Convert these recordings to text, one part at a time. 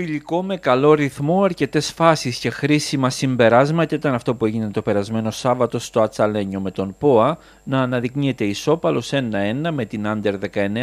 φιλικό με καλό ρυθμό, αρκετές φάσεις και χρήσιμα συμπεράσματα ήταν αυτό που έγινε το περασμένο Σάββατο στο Ατσαλένιο με τον ΠΟΑ να αναδεικνυεται ισοπαλο ισόπαλος 1-1 με την Under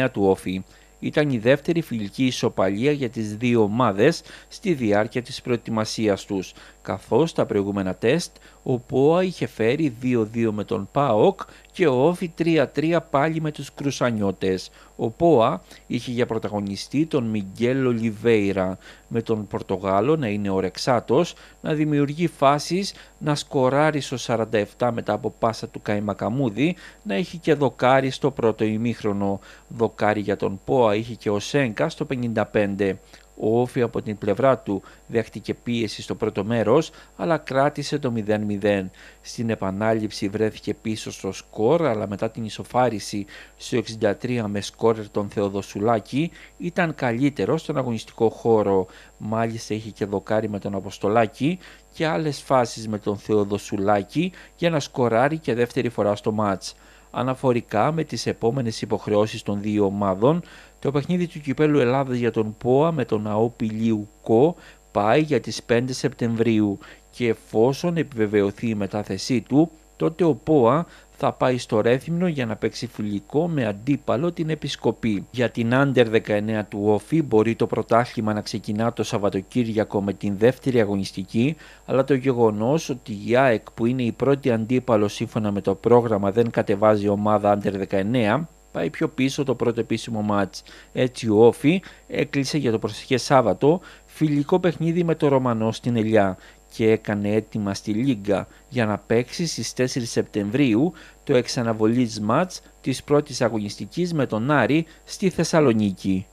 19 του Όφη. Ήταν η δεύτερη φιλική ισοπαλία για τις δύο ομάδες στη διάρκεια της προετοιμασίας τους, καθώς τα προηγούμενα τεστ ο ΠΟΑ είχε φέρει 2-2 με τον ΠΑΟΚ και ο Όφη 3-3 πάλι με τους Κρουσανιώτες. Ο Πόα είχε για πρωταγωνιστή τον Μιγγέλ Ολιβέιρα με τον Πορτογάλο να είναι ορεξάτος, να δημιουργεί φάσεις, να σκοράρει στο 47 μετά από πάσα του Καϊμακαμούδη, να έχει και δοκάρι στο πρώτο ημίχρονο. Δοκάρι για τον Πόα είχε και ο Σέγκα στο 55. Ο Όφη από την πλευρά του δέχτηκε πίεση στο πρώτο μέρος, αλλά κράτησε το 0-0. Στην επανάληψη βρέθηκε πίσω στο σκορ, αλλά μετά την ισοφάριση στο 63 με σκόρ τον Θεοδοσουλάκη, ήταν καλύτερο στον αγωνιστικό χώρο. Μάλιστα είχε και δοκάρι με τον Αποστολάκη και άλλες φάσεις με τον Θεοδοσουλάκη για να σκοράρει και δεύτερη φορά στο μάτς αναφορικά με τις επόμενες υποχρεώσεις των δύο ομάδων. Το παιχνίδι του κυπέλου Ελλάδας για τον ΠΟΑ με τον ΑΟ Πηλίου ΚΟ πάει για τις 5 Σεπτεμβρίου και εφόσον επιβεβαιωθεί η μετάθεσή του τότε ο ΠΟΑ θα πάει στο Ρέθυμνο για να παίξει φιλικό με αντίπαλο την Επισκοπή. Για την Άντερ 19 του Όφη μπορεί το πρωτάθλημα να ξεκινά το Σαββατοκύριακο με την δεύτερη αγωνιστική, αλλά το γεγονός ότι η ΑΕΚ που είναι η πρώτη αντίπαλο σύμφωνα με το πρόγραμμα δεν κατεβάζει ομάδα Άντερ 19, πάει πιο πίσω το πρώτο επίσημο μάτς. Έτσι ο Όφη έκλεισε για το προσεχές Σάββατο φιλικό παιχνίδι με το Ρωμανό στην Ελιά και έκανε έτοιμα στη Λίγκα για να παίξει στις 4 Σεπτεμβρίου το εξαναβολής μάτς της πρώτης αγωνιστικής με τον Άρη στη Θεσσαλονίκη.